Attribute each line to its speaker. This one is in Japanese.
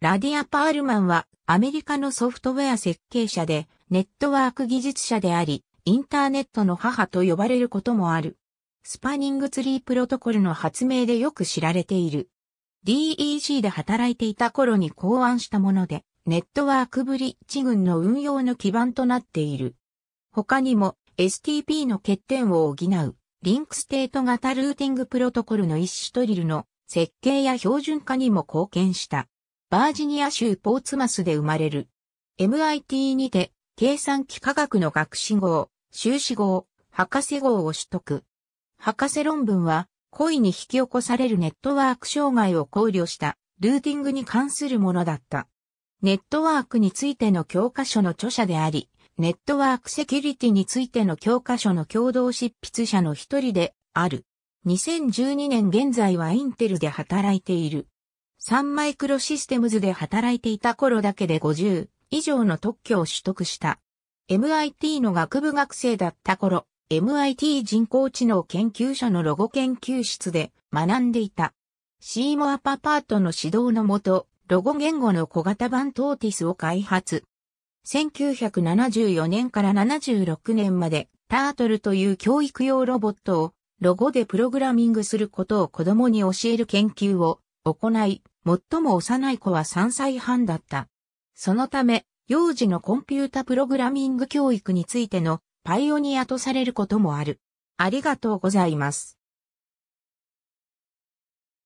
Speaker 1: ラディア・パールマンはアメリカのソフトウェア設計者でネットワーク技術者であり、インターネットの母と呼ばれることもある。スパニングツリープロトコルの発明でよく知られている。DEC で働いていた頃に考案したもので、ネットワークブリッジ群の運用の基盤となっている。他にも STP の欠点を補う、リンクステート型ルーティングプロトコルの一種トリルの設計や標準化にも貢献した。バージニア州ポーツマスで生まれる。MIT にて、計算機科学の学士号、修士号、博士号を取得。博士論文は、故意に引き起こされるネットワーク障害を考慮した、ルーティングに関するものだった。ネットワークについての教科書の著者であり、ネットワークセキュリティについての教科書の共同執筆者の一人である。2012年現在はインテルで働いている。サンマイクロシステムズで働いていた頃だけで50以上の特許を取得した。MIT の学部学生だった頃、MIT 人工知能研究者のロゴ研究室で学んでいた。シーモア・パパートの指導のもと、ロゴ言語の小型版トーティスを開発。1974年から76年までタートルという教育用ロボットをロゴでプログラミングすることを子供に教える研究を行い、最も幼い子は3歳半だった。そのため、幼児のコンピュータプログラミング教育についてのパイオニアとされることもある。ありがとうございます。